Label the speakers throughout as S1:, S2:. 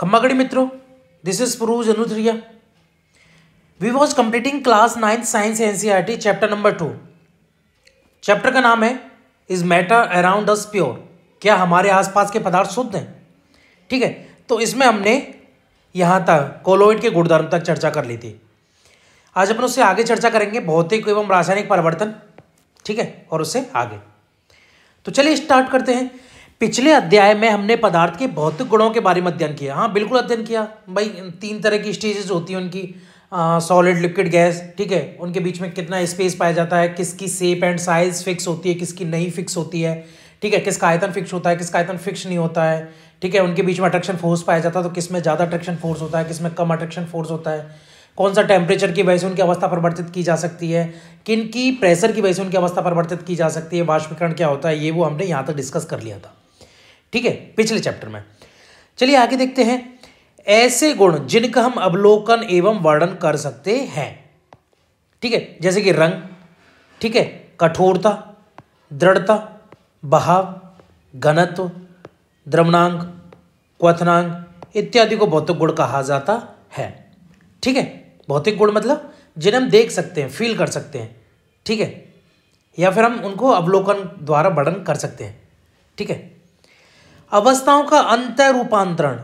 S1: खम्मागढ़ी मित्रों this is पुरूज अनुथ्रिया we was completing class ninth science NCERT chapter number two chapter का नाम है is matter around us pure क्या हमारे आसपास के पदार्थ शुद्ध हैं ठीक है तो इसमें हमने यहाँ तक कोलोइड के गुणधर्म तक चर्चा कर ली थी आज अपन उससे आगे चर्चा करेंगे भौतिक एवं रासायनिक परिवर्तन ठीक है और उससे आगे तो चलिए स्टार्ट करते हैं पिछले अध्याय में हमने पदार्थ के भौतिक गुणों के बारे में अध्ययन किया हाँ बिल्कुल अध्ययन किया भाई तीन तरह की स्टेजेस होती हैं उनकी सॉलिड लिक्विड गैस ठीक है उनके बीच में कितना स्पेस पाया जाता है किसकी सेप एंड साइज फिक्स होती है किसकी नहीं फिक्स होती है ठीक है किसका आयतन फिक्स होता है किसका आयतन फिक्स नहीं होता है ठीक है उनके बीच में अट्रैक्शन फोर्स पाया जाता है तो किस में ज़्यादा अट्रैक्शन फोर्स होता है किस में कम अट्रैक्शन फोर्स होता है कौन सा टेम्परेचर की वजह से उनकी अवस्था परिवर्तित की जा सकती है किन की प्रेशर की वजह से उनकी अवस्था परिवर्तित की जा सकती है वाष्पीकरण क्या होता है ये वो हमने यहाँ तक डिस्कस कर लिया था ठीक है पिछले चैप्टर में चलिए आगे देखते हैं ऐसे गुण जिनका हम अवलोकन एवं वर्णन कर सकते हैं ठीक है जैसे कि रंग ठीक है कठोरता दृढ़ता बहाव घनत्व द्रवनांग क्वनांग इत्यादि को भौतिक गुण कहा जाता है ठीक है भौतिक गुण मतलब जिन्हें हम देख सकते हैं फील कर सकते हैं ठीक है या फिर हम उनको अवलोकन द्वारा वर्णन कर सकते हैं ठीक है अवस्थाओं का अंतर रूपांतरण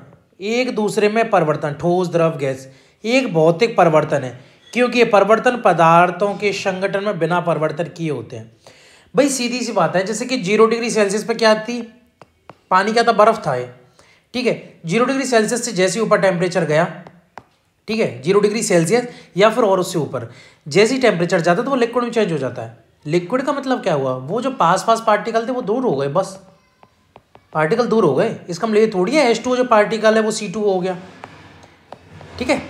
S1: एक दूसरे में परिवर्तन ठोस द्रव गैस एक भौतिक परिवर्तन है क्योंकि ये परिवर्तन पदार्थों के संगठन में बिना परिवर्तन किए होते हैं भाई सीधी सी बात है जैसे कि जीरो डिग्री सेल्सियस पर क्या थी पानी क्या था तो बर्फ था ये ठीक है जीरो डिग्री सेल्सियस से जैसे ऊपर टेम्परेचर गया ठीक है जीरो डिग्री सेल्सियस या फिर और उससे ऊपर जैसे ही टेम्परेचर जाता है तो वो लिक्विड में चेंज हो जाता है लिक्विड का मतलब क्या हुआ वो जो पास पास पार्टिकल थे वो दूर हो गए बस पार्टिकल दूर हो गए इसका हम मतलब ले थोड़ी है एस टू जो पार्टिकल है वो सी टू हो गया ठीक है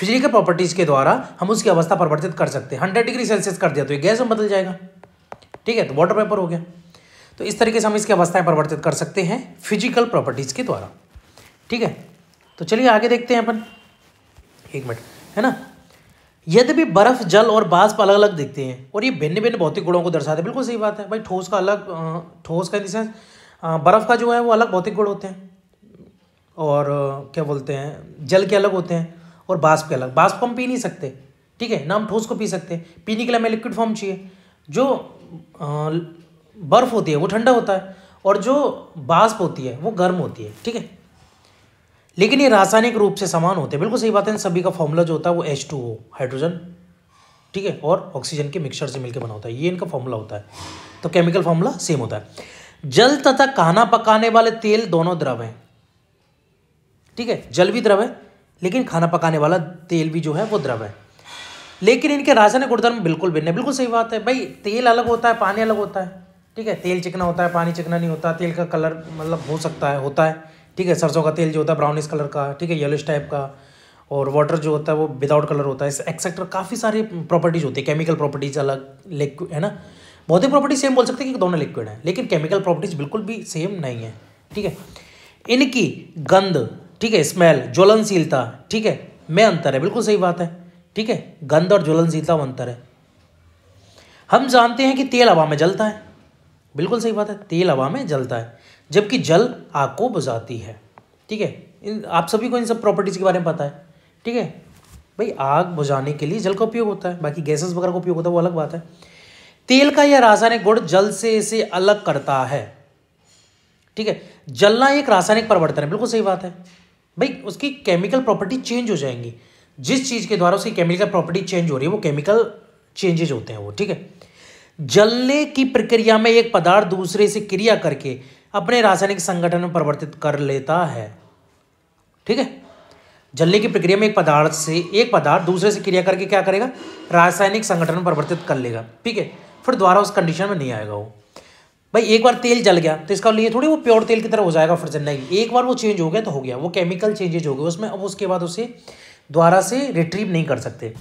S1: फिजिकल प्रॉपर्टीज़ के द्वारा हम उसकी अवस्था परिवर्तित कर सकते हैं हंड्रेड डिग्री सेल्सियस कर दिया तो ये गैस में बदल जाएगा ठीक है तो वाटर पेपर हो गया तो इस तरीके से हम इसकी अवस्थाएं परिवर्तित कर सकते हैं फिजिकल प्रॉपर्टीज़ के द्वारा ठीक है तो चलिए आगे देखते हैं अपन एक मिनट है ना यदि भी बर्फ जल और बाज अलग अलग दिखते हैं और ये भिन्न भिन्न भौतिक गुणों को दर्शाते हैं बिल्कुल सही बात है भाई ठोस का अलग ठोस का इन बर्फ़ का जो है वो अलग भौतिक गुण होते हैं और क्या बोलते हैं जल के अलग होते हैं और बाष्प के अलग बाष्प हम पी नहीं सकते ठीक है ना हम ठोस को पी सकते हैं पीने के लिए हमें लिक्विड फॉर्म चाहिए जो बर्फ़ होती है वो ठंडा होता है और जो बाष्प होती है वो गर्म होती है ठीक है लेकिन ये रासायनिक रूप से समान होते हैं बिल्कुल सही बात है सभी का फॉर्मूला जो होता है वो एच टू ओ हाइड्रोजन ठीक है और ऑक्सीजन के मिक्सचर से मिलकर बना होता है ये इनका फॉर्मूला होता है तो केमिकल फॉर्मूला सेम होता है जल तथा खाना पकाने वाले तेल दोनों द्रव हैं ठीक है जल भी द्रव है लेकिन खाना पकाने वाला तेल भी जो है वो द्रव है लेकिन इनके रासायनिक गुणधर्म बिल्कुल भिन्न है बिल्कुल सही बात है भाई तेल अलग होता है पानी अलग होता है ठीक है तेल चिकना होता है पानी चिकना नहीं होता तेल का कलर मतलब हो सकता है होता है ठीक है सरसों का तेल जो होता है ब्राउनिश कलर का ठीक है येलोइश टाइप का और वाटर जो होता है वो विदाउट कलर होता है एक्सेट्रा काफ़ी सारी प्रॉपर्टीज होती है केमिकल प्रॉपर्टीज अलग लेक है ना बहुत प्रॉपर्टी सेम बोल सकते हैं कि दोनों लिक्विड हैं लेकिन केमिकल प्रॉपर्टीज बिल्कुल भी सेम नहीं है ठीक है इनकी गंध ठीक है स्मेल ज्वलनशीलता ठीक है में अंतर है बिल्कुल सही बात है ठीक है गंध और ज्वलनशीलता में अंतर है हम जानते हैं कि तेल हवा में जलता है बिल्कुल सही बात है तेल हवा में जलता है जबकि जल आग को बुझाती है ठीक है इन आप सभी को इन सब प्रॉपर्टीज़ के बारे में पता है ठीक है भाई आग बुझाने के लिए जल का उपयोग होता है बाकी गैसेस वगैरह का उपयोग होता है वो अलग बात है तेल का यह रासायनिक गुण जल से इसे अलग करता है ठीक है जलना एक रासायनिक परिवर्तन है बिल्कुल सही बात है भाई उसकी केमिकल प्रॉपर्टी चेंज हो जाएंगी जिस चीज़ के द्वारा उसकी केमिकल प्रॉपर्टी चेंज हो रही है वो केमिकल चेंजेज होते हैं वो ठीक है जलने की प्रक्रिया में एक पदार्थ दूसरे से क्रिया करके अपने रासायनिक संगठन में परिवर्तित कर लेता है ठीक है जलने की प्रक्रिया में एक पदार्थ से एक पदार्थ दूसरे से क्रिया करके क्या करेगा रासायनिक संगठन में परिवर्तित कर लेगा ठीक है फिर दोबारा उस कंडीशन में नहीं आएगा वो भाई एक बार तेल जल गया तो इसका लिए थोड़ी वो प्योर तेल की तरह हो जाएगा फिर से नहीं एक बार वो चेंज हो गया तो हो गया वो केमिकल चेंजेज हो गए उसमें अब उसके बाद उसे दोबारा से रिट्रीव नहीं कर सकते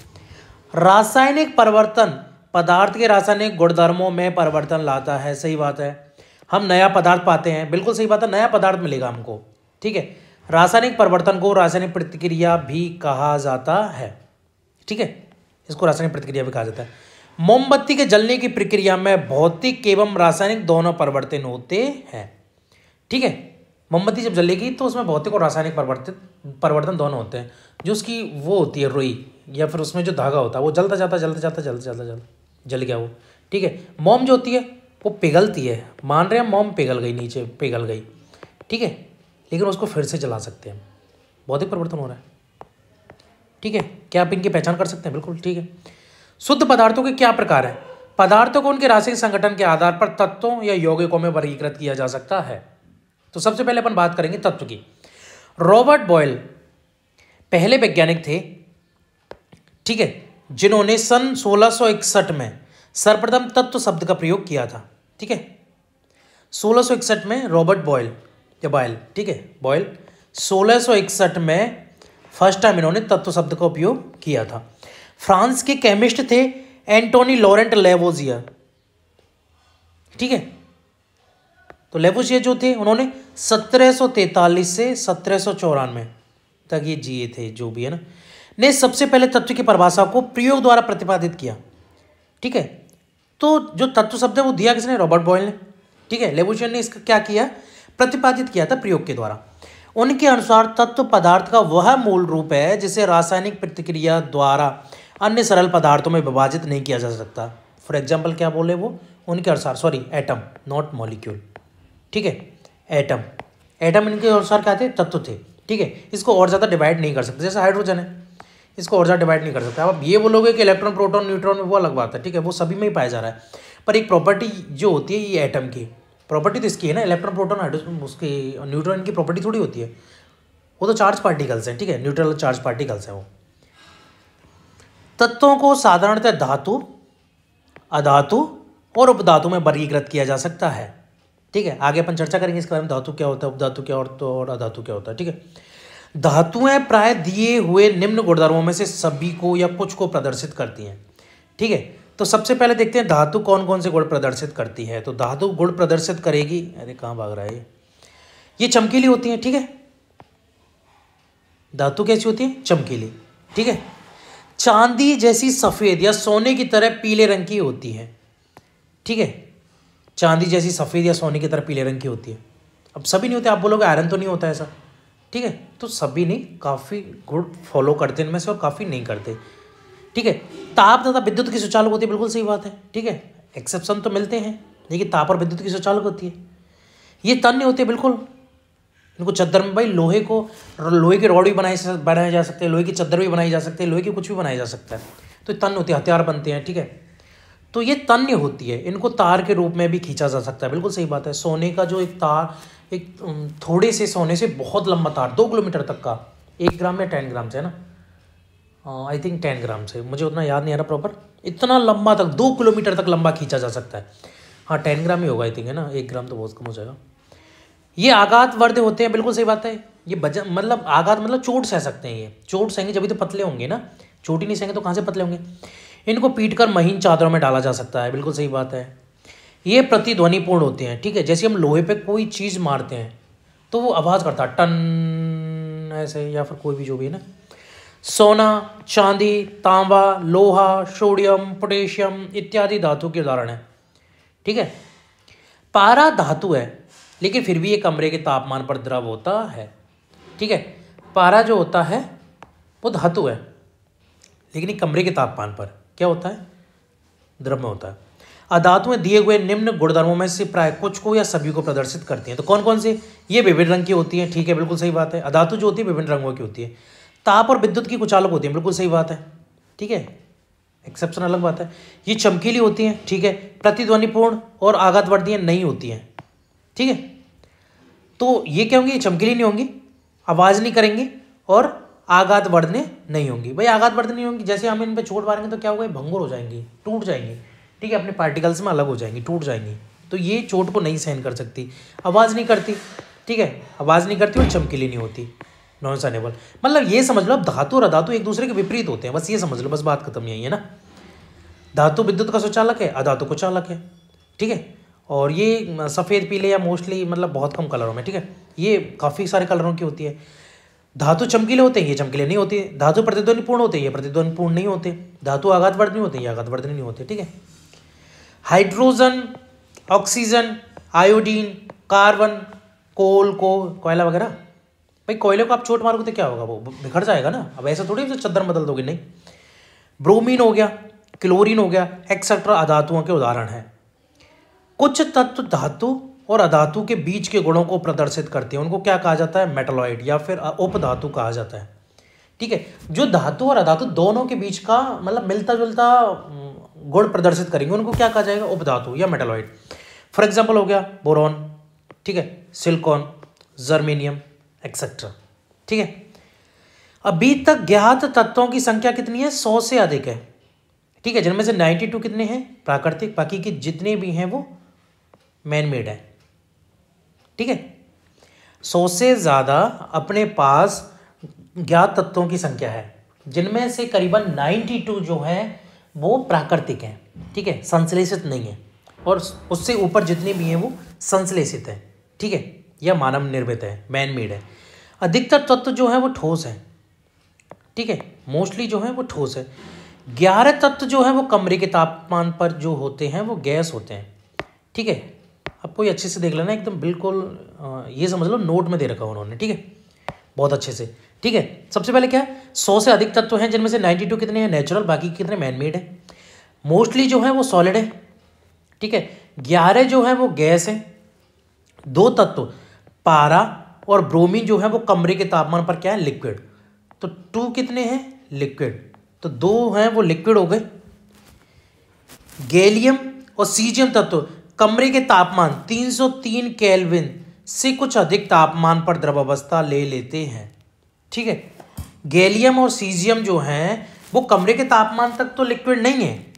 S1: रासायनिक परिवर्तन पदार्थ के रासायनिक गुणधर्मों में परिवर्तन लाता है सही बात है हम नया पदार्थ पाते हैं बिल्कुल सही बात है नया पदार्थ मिलेगा हमको ठीक है रासायनिक परिवर्तन को रासायनिक प्रतिक्रिया भी कहा जाता है ठीक है इसको रासायनिक प्रतिक्रिया भी कहा जाता है मोमबत्ती के जलने की प्रक्रिया में भौतिक एवं रासायनिक दोनों परिवर्तन होते हैं ठीक है मोमबत्ती जब जलेगी तो उसमें भौतिक और रासायनिक परिवर्तन परिवर्तन दोनों होते हैं जो उसकी वो होती है रुई या फिर उसमें जो धागा होता है वो जलता जाता जलता जाता जलता जाता जल जल गया वो ठीक है मोम जो होती है वो पिघलती है मान रहे हैं मोम पिघल गई नीचे पिघल गई ठीक है लेकिन उसको फिर से जला सकते हैं भौतिक परिवर्तन हो रहा है ठीक है क्या आप इनकी पहचान कर सकते हैं बिल्कुल ठीक है शुद्ध पदार्थों के क्या प्रकार हैं पदार्थों को उनके राशि संगठन के आधार पर तत्वों या यौगिकों में वर्गीकृत किया जा सकता है तो सबसे पहले अपन बात करेंगे तत्व की रॉबर्ट बॉयल पहले वैज्ञानिक थे ठीक है जिन्होंने सन 1661 में सर्वप्रथम तत्व शब्द का प्रयोग किया था ठीक है 1661 में रॉबर्ट बॉयल या बॉयल ठीक है बॉयल 1661 में फर्स्ट टाइम इन्होंने तत्व शब्द का उपयोग किया था फ्रांस के केमिस्ट थे एंटोनी लॉरेंट लेवोजिया ठीक है तो लेवोजिया जो थे उन्होंने 1743 से सत्रह तक ये जिए थे जो भी है ना ने सबसे पहले तत्व की परिभाषा को प्रयोग द्वारा प्रतिपादित किया ठीक है तो जो तत्व शब्द है वो दिया किसने रॉबर्ट बॉयल ने ठीक है लेबोजियन ने इसका क्या किया प्रतिपादित किया था प्रयोग के द्वारा उनके अनुसार तत्व पदार्थ का वह मूल रूप है जिसे रासायनिक प्रतिक्रिया द्वारा अन्य सरल पदार्थों में विभाजित नहीं किया जा सकता फॉर एग्जाम्पल क्या बोले वो उनके अनुसार सॉरी एटम नॉट मॉलिक्यूल ठीक है एटम एटम इनके अनुसार क्या थे तत्व थे ठीक है इसको और ज़्यादा डिवाइड नहीं कर सकते जैसे हाइड्रोजन है इसको और ज़्यादा डिवाइड नहीं कर सकते अब ये बोलोगे कि इलेक्ट्रॉन प्रोटॉन न्यूट्रॉन में वो अलग बात है ठीक है वो सभी में ही पाया जा रहा है पर एक प्रॉपर्टी जो होती है ये एटम की प्रॉपर्टी तो इसकी है ना इलेक्ट्रॉन प्रोटॉन हाइड्रोजन उसकी न्यूट्रॉन की प्रॉपर्टी थोड़ी होती है वो तो चार्ज पार्टिकल्स हैं ठीक है न्यूट्रल चार्ज पार्टिकल्स हैं वो तत्वों को साधारणतः धातु अधातु और उपधातु में वर्गीकृत किया जा सकता है ठीक है आगे अपन चर्चा करेंगे इसके बारे में धातु क्या होता है उपधातु क्या होता है और अधातु क्या होता है ठीक है धातुएं प्राय दिए हुए निम्न गुणधर्मों में से सभी को या कुछ को प्रदर्शित करती हैं ठीक है तो सबसे पहले देखते हैं धातु कौन कौन से गुण प्रदर्शित करती है तो धातु गुण प्रदर्शित करेगी अरे कहाँ भाग रहा है ये ये चमकीली होती है ठीक है धातु कैसी होती है चमकीली ठीक है चांदी जैसी सफ़ेद या सोने की तरह पीले रंग की होती है ठीक है चांदी जैसी सफ़ेद या सोने की तरह पीले रंग की होती है अब सभी नहीं होते आप बोलोगे आयरन तो नहीं होता ऐसा ठीक है तो सभी नहीं काफ़ी गुड फॉलो करते इनमें से और काफ़ी नहीं करते ठीक है ताप तथा विद्युत की सुचालक होती है बिल्कुल सही बात है ठीक है एक्सेप्शन तो मिलते हैं लेकिन ताप और विद्युत की सुचालक होती है ये तन्य होती है बिल्कुल इनको चद्दर में भाई लोहे को लोहे के रॉड भी बनाए बनाए जा सकते हैं लोहे की चद्दर भी बनाई जा सकती है लोहे की कुछ भी बनाया जा सकता है तो तन होती है हथियार बनते हैं ठीक है तो ये तन्य होती है इनको तार के रूप में भी खींचा जा सकता है बिल्कुल सही बात है सोने का जो एक तार एक थोड़े से सोने से बहुत लंबा तार दो किलोमीटर तक का एक ग्राम या टेन ग्राम से है ना आई थिंक टेन ग्राम से मुझे उतना याद नहीं आ रहा प्रॉपर इतना लंबा तक दो किलोमीटर तक लंबा खींचा जा सकता है हाँ टेन ग्राम ही होगा आई थिंक है ना एक ग्राम तो बहुत कम हो जाएगा ये आघात वर्द होते हैं बिल्कुल सही बात है ये बजा मतलब आघात मतलब चोट सह सकते हैं ये चोट सहेंगे जब भी तो पतले होंगे ना चोट ही नहीं सहेंगे तो कहाँ से पतले होंगे इनको पीट कर महीन चादरों में डाला जा सकता है बिल्कुल सही बात है ये प्रतिध्वनिपूर्ण होते हैं ठीक है जैसे हम लोहे पे कोई चीज़ मारते हैं तो वो आवाज़ करता है टन ऐसे या फिर कोई भी जो भी है ना सोना चांदी तांबा लोहा सोडियम पोटेशियम इत्यादि धातु के उदाहरण है ठीक है पारा धातु है लेकिन फिर भी ये कमरे के तापमान पर द्रव होता है ठीक है पारा जो होता है वो धातु है लेकिन ये कमरे के तापमान पर क्या होता है द्रव में होता है अधातु में दिए हुए निम्न गुणधर्मों में से प्राय कुछ को या सभी को प्रदर्शित करती हैं तो कौन कौन सी ये विभिन्न रंग की होती है ठीक है बिल्कुल सही बात है अधातु जो होती है विभिन्न रंगों की होती है ताप और विद्युत की कुछ अलग होती है बिल्कुल सही बात है ठीक है एक्सेप्शन अलग बात है ये चमकीली होती हैं ठीक है प्रतिध्वनिपूर्ण और आघातवर्दियाँ नहीं होती हैं ठीक है तो ये क्या होंगी चमकीली नहीं होंगी आवाज़ नहीं करेंगी और आघात बढ़ने नहीं होंगी भाई आघात बढ़ने नहीं होंगी जैसे हम इन पर छोड़ मारेंगे तो क्या होगा भंगुर हो जाएंगे टूट जाएंगे ठीक है अपने पार्टिकल्स में अलग हो जाएंगी टूट जाएंगी तो ये चोट को नहीं सहन कर सकती आवाज़ नहीं करती ठीक है आवाज़ नहीं करती और चमकीली नहीं होती नॉन सनेबल मतलब ये समझ लो अब धातु और अधातु एक दूसरे के विपरीत होते हैं बस ये समझ लो बस बात खत्म यही है ना धातु विद्युत का स्वचालक है अधातु को चालक है ठीक है और ये सफ़ेद पीले या मोस्टली मतलब बहुत कम कलरों में ठीक है ये काफ़ी सारे कलरों की होती है धातु चमकीले होते हैं ये चमकीले नहीं होते धातु पूर्ण होते हैं ये पूर्ण नहीं होते धातु आघातवर्धनी होते हैं ये आघातवर्धनी नहीं होते ठीक है hydrogen oxygen iodine carbon coal को कोयला वगैरह भाई कोयले को आप चोट मारोगे तो क्या होगा वो बिखर जाएगा ना अब ऐसा थोड़ी चद्दर बदल दोगे नहीं ब्रोमीन हो गया क्लोरीन हो गया एक्सेट्रा अधातुओं के उदाहरण हैं कुछ तत्व धातु और अधातु के बीच के गुणों को प्रदर्शित करते हैं उनको क्या कहा जाता है मेटलॉइड या फिर उपधातु कहा जाता है ठीक है जो धातु और अधातु दोनों के बीच का मतलब मिलता जुलता गुण प्रदर्शित करेंगे उनको क्या कहा जाएगा उपधातु या मेटलॉइड फॉर एग्जाम्पल हो गया बोरॉन ठीक है सिल्कॉन जर्मेनियम एक्सेट्रा ठीक है अभी तक ज्ञात तत्वों की संख्या कितनी है सौ से अधिक है ठीक है जिनमें से नाइन्टी टू कितने हैं प्राकृतिक बाकी के जितने भी हैं वो मैन मेड है ठीक है सौ से ज़्यादा अपने पास ज्ञात तत्वों की संख्या है जिनमें से करीबन नाइन्टी टू जो हैं वो प्राकृतिक हैं ठीक है संश्लेषित नहीं है और उससे ऊपर जितनी भी हैं वो संश्लेषित हैं ठीक है या मानव निर्मित है मैन मेड है अधिकतर तत्व जो है वो ठोस है ठीक है मोस्टली जो है वो ठोस है ग्यारह तत्व जो है वो कमरे के तापमान पर जो होते हैं वो गैस होते हैं ठीक है आपको ये अच्छे से देख लेना एकदम बिल्कुल ये समझ लो नोट में दे रखा उन्होंने ठीक है बहुत अच्छे से ठीक है सबसे पहले क्या है सौ से अधिक तत्व हैं जिनमें से नाइन्टी टू कितने हैं नेचुरल बाकी कितने मैनमेड है मोस्टली जो है वो सॉलिड है ठीक है ग्यारह जो है वो गैस है दो तत्व पारा और ब्रोमीन जो है वो कमरे के तापमान पर क्या है लिक्विड तो टू कितने हैं लिक्विड तो दो हैं वो लिक्विड हो गए गैलियम और सीजियम तत्व कमरे के तापमान 303 केल्विन से कुछ अधिक तापमान पर द्रवावस्था ले लेते हैं ठीक है गैलियम और सीजियम जो हैं वो कमरे के तापमान तक तो लिक्विड नहीं है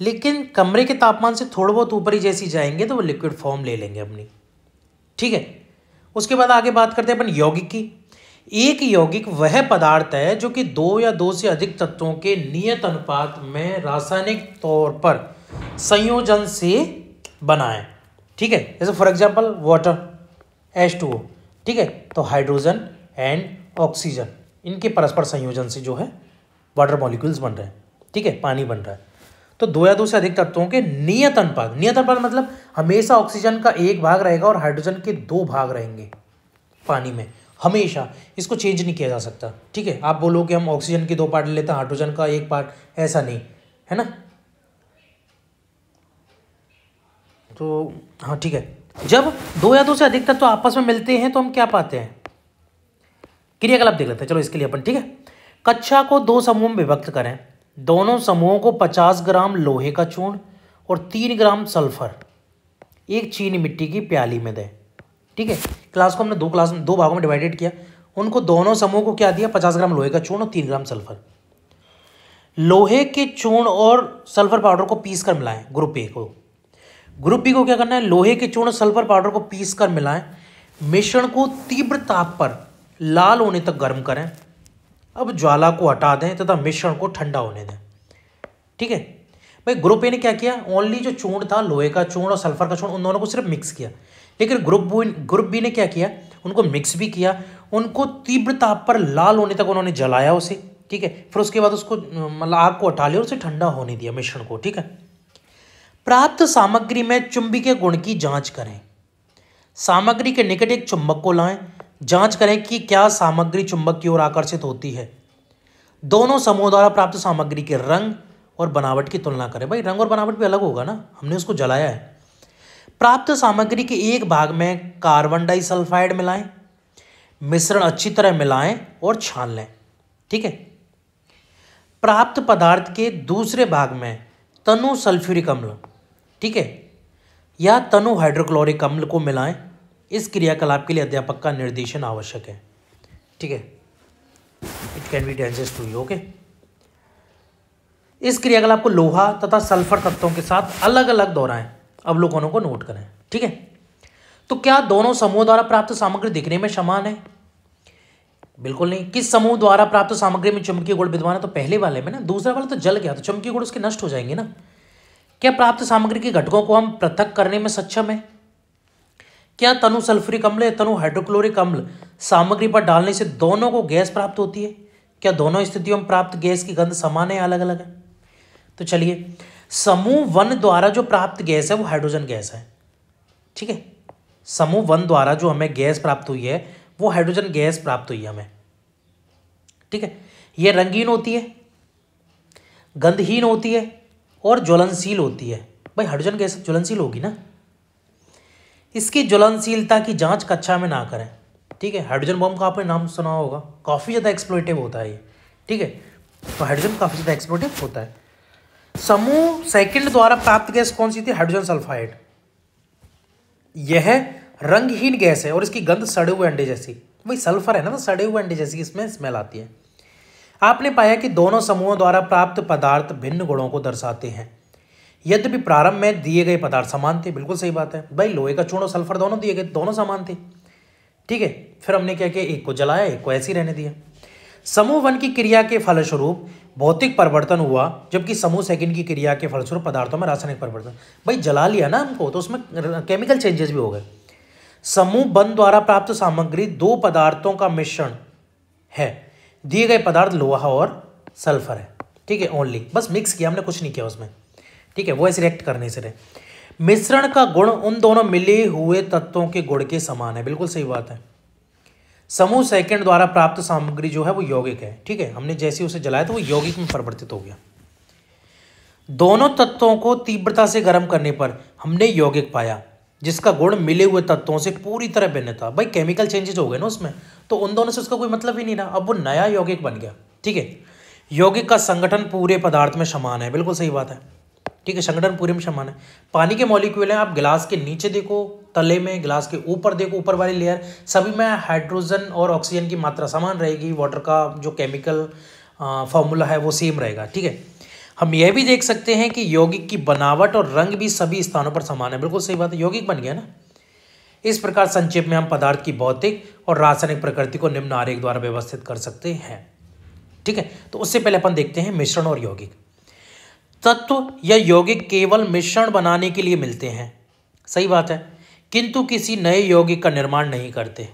S1: लेकिन कमरे के तापमान से थोड़ा बहुत ऊपर ही जैसी जाएंगे तो वो लिक्विड फॉर्म ले लेंगे अपनी ठीक है उसके बाद आगे बात करते हैं अपन यौगिक की एक यौगिक वह पदार्थ है जो कि दो या दो से अधिक तत्वों के नियत अनुपात में रासायनिक तौर पर संयोजन से बनाएं ठीक है जैसे for example water H two O ठीक है तो हाइड्रोजन एंड ऑक्सीजन इनके परस्पर संयोजन से जो है वाटर मॉलिक्यूल्स बन रहे हैं ठीक है पानी बन रहा है तो दो या दो से अधिक तत्वों के नियत अनुपात नियत अनुपात मतलब हमेशा ऑक्सीजन का एक भाग रहेगा और हाइड्रोजन के दो भाग रहेंगे पानी में हमेशा इसको चेंज नहीं किया जा सकता ठीक है आप बोलो कि हम ऑक्सीजन के दो पार्ट लेते हैं हाइड्रोजन का एक पार्ट ऐसा नहीं है ना तो हाँ ठीक है जब दो या दो से अधिक तत्व तो आपस में मिलते हैं तो हम क्या पाते हैं क्रियाकलाप देख लेते हैं चलो इसके लिए अपन ठीक है कक्षा को दो समूह में विभक्त करें दोनों समूहों को 50 ग्राम लोहे का चूर्ण और 3 ग्राम सल्फर एक चीनी मिट्टी की प्याली में दें ठीक है क्लास को हमने दो क्लास में दो भागों में डिवाइडेड किया उनको दोनों समूह को क्या दिया 50 ग्राम लोहे का चूर्ण और 3 ग्राम सल्फर लोहे के चूर्ण और सल्फर पाउडर को पीस कर मिलाएं ग्रुप ए को ग्रुप बी को क्या करना है लोहे के चूर्ण सल्फर पाउडर को पीस कर मिलाएं मिश्रण को तीव्र ताप पर लाल होने तक गर्म करें अब ज्वाला को हटा दें तथा मिश्रण को ठंडा होने दें ठीक है भाई ग्रुप ए ने क्या किया ओनली जो चूर्ण था लोहे का चूर्ण और सल्फर का चूर्ण उन दोनों को सिर्फ मिक्स किया लेकिन ग्रुप बी ग्रुप बी ने क्या किया उनको मिक्स भी किया उनको तीव्र ताप पर लाल होने तक उन्होंने जलाया उसे ठीक है फिर उसके बाद उसको मतलब आग को हटा लिया और उसे ठंडा होने दिया मिश्रण को ठीक है प्राप्त सामग्री में चुंबकीय गुण की जांच करें सामग्री के निकट एक चुंबक को लाएं जांच करें कि क्या सामग्री चुंबक की ओर आकर्षित होती है दोनों समूह द्वारा प्राप्त सामग्री के रंग और बनावट की तुलना करें भाई रंग और बनावट भी अलग होगा ना हमने उसको जलाया है प्राप्त सामग्री के एक भाग में कार्बन डाइसल्फाइड मिलाएं मिश्रण अच्छी तरह मिलाएं और छान लें ठीक है प्राप्त पदार्थ के दूसरे भाग में तनु सल्फ्यूरिक अम्ल ठीक है या तनु हाइड्रोक्लोरिक अम्ल को मिलाएं इस क्रियाकलाप के लिए अध्यापक का निर्देशन आवश्यक है ठीक है it can be dangerous to you okay इस क्रियाकलाप को लोहा तथा सल्फर तत्वों के साथ अलग अलग दोहराएं अवलोकनों को नोट करें ठीक है तो क्या दोनों समूह द्वारा प्राप्त सामग्री दिखने में समान है बिल्कुल नहीं किस समूह द्वारा प्राप्त सामग्री में चुमकी गुड़ विद्वान है तो पहले वाले में ना दूसरा वाला तो जल गया तो चुमकी गुड़ उसके नष्ट हो जाएंगे ना क्या प्राप्त सामग्री के घटकों को हम पृथक करने में सक्षम है क्या तनु सल्फ्यूरिक अम्ल या तनु हाइड्रोक्लोरिक अम्ल सामग्री पर डालने से दोनों को गैस प्राप्त होती है क्या दोनों स्थितियों में प्राप्त गैस की गंध समान है अलग अलग है तो चलिए समूह वन द्वारा जो प्राप्त गैस है वो हाइड्रोजन गैस है ठीक है समूह वन द्वारा जो हमें गैस प्राप्त हुई है वो हाइड्रोजन गैस प्राप्त हुई है हमें ठीक है ये रंगीन होती है गंधहीन होती है और ज्वलनशील होती है भाई हाइड्रोजन गैस ज्वलनशील होगी ना इसकी ज्वलनशीलता की जांच कक्षा में ना करें ठीक है हाइड्रोजन बम का आपने नाम सुना होगा काफ़ी ज़्यादा एक्सप्लोटिव होता है ये ठीक है तो हाइड्रोजन काफ़ी ज़्यादा एक्सप्लोटिव होता है समूह सेकंड द्वारा प्राप्त गैस कौन सी थी हाइड्रोजन सल्फाइड यह रंगहीन गैस है और इसकी गंध सड़े हुए अंडे जैसी भाई सल्फर है ना तो सड़े हुए अंडे जैसी इसमें स्मेल आती है आपने पाया कि दोनों समूहों द्वारा प्राप्त पदार्थ भिन्न गुणों को दर्शाते हैं यद्यपि प्रारंभ में दिए गए पदार्थ समान थे बिल्कुल सही बात है भाई लोहे का चूर्ण सल्फर दोनों दिए गए दोनों समान थे ठीक है फिर हमने क्या किया एक को जलाया एक को ऐसे ही रहने दिया समूह वन की क्रिया के फलस्वरूप भौतिक परिवर्तन हुआ जबकि समूह सेकंड की क्रिया के फलस्वरूप पदार्थों में रासायनिक परिवर्तन भाई जला लिया ना हमको तो उसमें केमिकल चेंजेस भी हो गए समूह वन द्वारा प्राप्त सामग्री दो पदार्थों का मिश्रण है दिए गए पदार्थ लोहा और सल्फर है ठीक है ओनली बस मिक्स किया हमने कुछ नहीं किया उसमें ठीक है वो ऐसे रिएक्ट करने से रहे मिश्रण का गुण उन दोनों मिले हुए तत्वों के गुण के समान है बिल्कुल सही बात है समूह सेकंड द्वारा प्राप्त सामग्री जो है वो यौगिक है ठीक है हमने जैसे उसे जलाया तो वो यौगिक में परिवर्तित हो गया दोनों तत्वों को तीव्रता से गर्म करने पर हमने यौगिक पाया जिसका गुण मिले हुए तत्वों से पूरी तरह भिन्न था भाई केमिकल चेंजेस हो गए ना उसमें तो उन दोनों से उसका कोई मतलब ही नहीं ना अब वो नया यौगिक बन गया ठीक है यौगिक का संगठन पूरे पदार्थ में समान है बिल्कुल सही बात है ठीक है संगठन पूरे में समान है पानी के मॉलिक्यूल हैं आप गिलास के नीचे देखो तले में गिलास के ऊपर देखो ऊपर वाली लेयर सभी में हाइड्रोजन और ऑक्सीजन की मात्रा समान रहेगी वाटर का जो केमिकल फॉर्मूला है वो सेम रहेगा ठीक है हम यह भी देख सकते हैं कि यौगिक की बनावट और रंग भी सभी स्थानों पर समान है बिल्कुल सही बात है यौगिक बन गया ना इस प्रकार संक्षेप में हम पदार्थ की भौतिक और रासायनिक प्रकृति को निम्न आरेख द्वारा व्यवस्थित कर सकते हैं ठीक है तो उससे पहले अपन देखते हैं मिश्रण और यौगिक तत्व या यौगिक केवल मिश्रण बनाने के लिए मिलते हैं सही बात है किंतु किसी नए यौगिक का निर्माण नहीं करते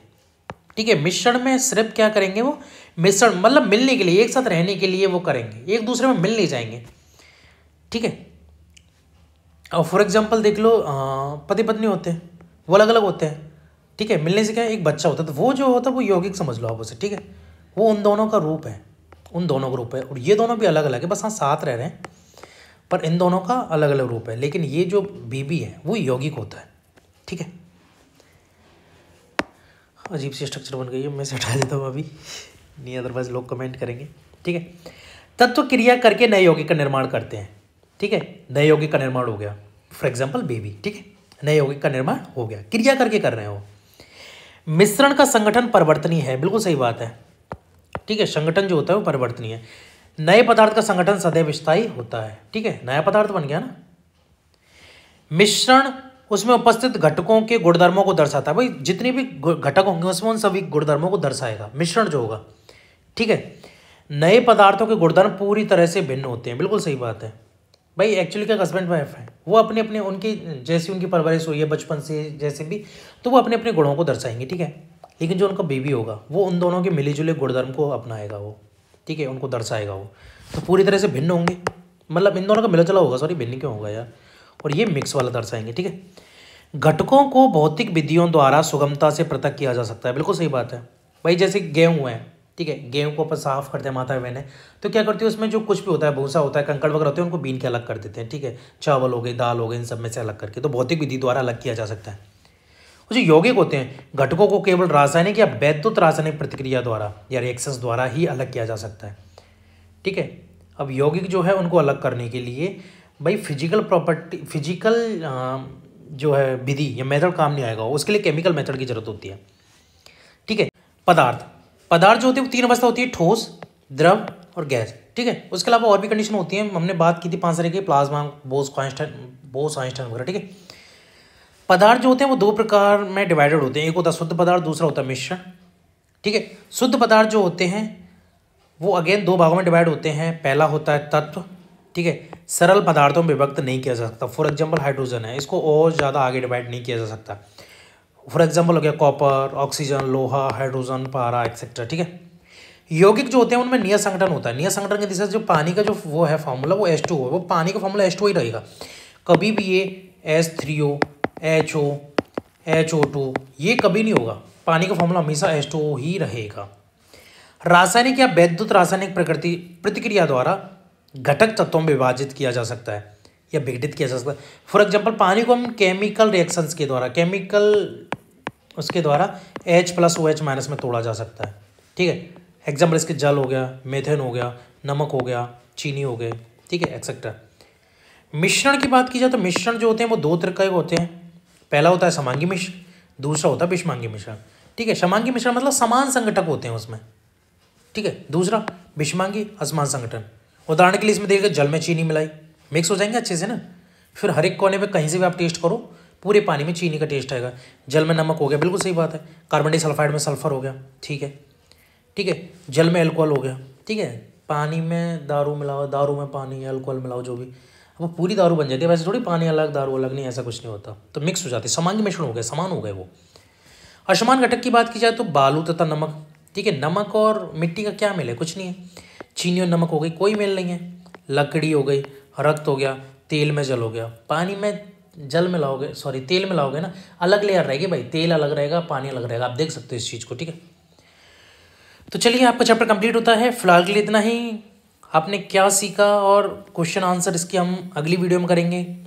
S1: ठीक है मिश्रण में सिर्फ क्या करेंगे वो मिश्रण मतलब मिलने के लिए एक साथ रहने के लिए वो करेंगे एक दूसरे में मिल नहीं जाएंगे ठीक है और फॉर एग्जाम्पल देख लो पति पत्नी होते हैं वो अलग अलग होते हैं ठीक है मिलने से क्या है एक बच्चा होता है तो वो जो होता है वो यौगिक समझ लो आप उसे ठीक है वो उन दोनों का रूप है उन दोनों का रूप है और ये दोनों भी अलग अलग है बस हाँ साथ रह रहे हैं पर इन दोनों का अलग अलग रूप है लेकिन ये जो बीबी है वो यौगिक होता है ठीक है अजीब सी स्ट्रक्चर बन गई है मैं से हटा देता हूँ अभी नहीं अदरवाइज लोग कमेंट करेंगे ठीक है तत्व क्रिया करके नए यौगिक का निर्माण करते हैं ठीक है नए यौगिक का निर्माण हो गया फॉर एग्जाम्पल बेबी ठीक है नए यौगिक का निर्माण हो गया क्रिया करके कर रहे हो मिश्रण का संगठन परिवर्तनीय है बिल्कुल सही बात है ठीक है संगठन जो होता है वो परिवर्तनीय है नए पदार्थ का संगठन सदैव स्थायी होता है ठीक है नया पदार्थ बन गया ना मिश्रण उसमें उपस्थित घटकों के गुणधर्मों को दर्शाता है भाई जितने भी घटक होंगे उसमें उन सभी गुणधर्मों को दर्शाएगा मिश्रण जो होगा ठीक है नए पदार्थों के गुणधर्म पूरी तरह से भिन्न होते हैं बिल्कुल सही बात है भाई एक्चुअली क्या हस्बैंड वाइफ है वो अपने अपने उनकी जैसी उनकी परवरिश हुई है बचपन से जैसे भी तो वो अपने अपने गुणों को दर्शाएंगे ठीक है लेकिन जो उनका बेबी होगा वो उन दोनों के मिले जुले गुणधर्म को अपनाएगा वो ठीक है उनको दर्शाएगा वो तो पूरी तरह से भिन्न होंगे मतलब इन दोनों का मिला जुला होगा सॉरी भिन्न क्यों होगा यार और ये मिक्स वाला दर्शाएंगे ठीक है घटकों को भौतिक विधियों द्वारा सुगमता से पृथक किया जा सकता है बिल्कुल सही बात है भाई जैसे गेहूँ है ठीक है गेहूँ को अपन साफ करते हैं माता बहने तो क्या करती है उसमें जो कुछ भी होता है भूसा होता है कंकड़ वगैरह होते हैं उनको बीन के अलग कर देते हैं ठीक है चावल हो गए दाल हो गए इन सब में से अलग करके तो भौतिक विधि द्वारा अलग किया जा सकता है जो यौगिक होते हैं घटकों को केवल रासायनिक या वैद्युत रासायनिक प्रतिक्रिया द्वारा या रिएक्शंस द्वारा ही अलग किया जा सकता है ठीक है अब यौगिक जो है उनको अलग करने के लिए भाई फिजिकल प्रॉपर्टी फिजिकल जो है विधि या मेथड काम नहीं आएगा उसके लिए केमिकल मेथड की जरूरत होती है ठीक है पदार्थ पदार्थ जो होते हैं वो तीन अवस्था होती है ठोस द्रव और गैस ठीक है उसके अलावा और भी कंडीशन होती है हमने बात की थी पांच तरह की प्लाज्मा बोस क्वाइंस्टन बोस आइंस्टन वगैरह ठीक है पदार्थ जो होते हैं वो दो प्रकार में डिवाइडेड होते हैं एक होता है शुद्ध पदार्थ दूसरा होता है मिश्रण ठीक है शुद्ध पदार्थ जो होते हैं वो अगेन दो भागों में डिवाइड होते हैं पहला होता है तत्व ठीक है सरल पदार्थों में विभक्त नहीं किया जा सकता फॉर एग्जाम्पल हाइड्रोजन है इसको और ज़्यादा आगे डिवाइड नहीं किया जा सकता फॉर एग्जाम्पल हो गया कॉपर ऑक्सीजन लोहा हाइड्रोजन पारा एक्सेट्रा ठीक है यौगिक जो होते हैं उनमें नियत संगठन होता है नियत संगठन के दिशा जो पानी का जो वो है फॉर्मूला वो एस टू वो पानी का फॉर्मूला एस टू ही रहेगा कभी भी ये S three O H O H O two ये कभी नहीं होगा पानी का फॉर्मूला हमेशा एस टू ही रहेगा रासायनिक या वैद्युत रासायनिक प्रकृति प्रतिक्रिया द्वारा घटक तत्वों में विभाजित किया जा सकता है या विघटित किया जा सकता है फॉर एग्जाम्पल पानी को हम केमिकल रिएक्शंस के द्वारा केमिकल उसके द्वारा H plus O H minus में तोड़ा जा सकता है ठीक है एग्जाम्पल इसके जल हो गया मेथेन हो गया नमक हो गया चीनी हो गए ठीक है एक्सेट्रा मिश्रण की बात की जाए तो मिश्रण जो होते हैं वो दो तरह के होते हैं पहला होता है समांगी मिश्र दूसरा होता है विषमांगी मिश्रण ठीक है समांगी मिश्रण मतलब समान संगठक होते हैं उसमें ठीक है दूसरा विषमांगी असमान संगठन उदाहरण के लिए इसमें देखिए जल में चीनी मिलाई मिक्स हो जाएंगे अच्छे से ना फिर हर एक कोने पे कहीं से भी आप टेस्ट करो पूरे पानी में चीनी का टेस्ट आएगा जल में नमक हो गया बिल्कुल सही बात है कार्बन डाइसल्फाइड में सल्फर हो गया ठीक है ठीक है जल में एल्कोहल हो गया ठीक है पानी में दारू मिलाओ दारू में पानी एल्कोहल मिलाओ जो भी वो पूरी दारू बन जाती है वैसे थोड़ी पानी अलग दारू अलग नहीं ऐसा कुछ नहीं होता तो मिक्स हो जाती है समांग मिश्रण हो गया समान हो गए वो असमान घटक की बात की जाए तो बालू तथा नमक ठीक है नमक और मिट्टी का क्या मेल है कुछ नहीं है चीनी और नमक हो गई कोई मेल नहीं है लकड़ी हो गई रक्त हो गया तेल में जल हो गया पानी में जल में लाओगे सॉरी तेल में लाओगे ना अलग लेयर रहेगी भाई तेल अलग रहेगा पानी अलग रहेगा आप देख सकते हो इस चीज़ को ठीक है तो चलिए आपका चैप्टर कंप्लीट होता है फिलहाल के लिए इतना ही आपने क्या सीखा और क्वेश्चन आंसर इसकी हम अगली वीडियो में करेंगे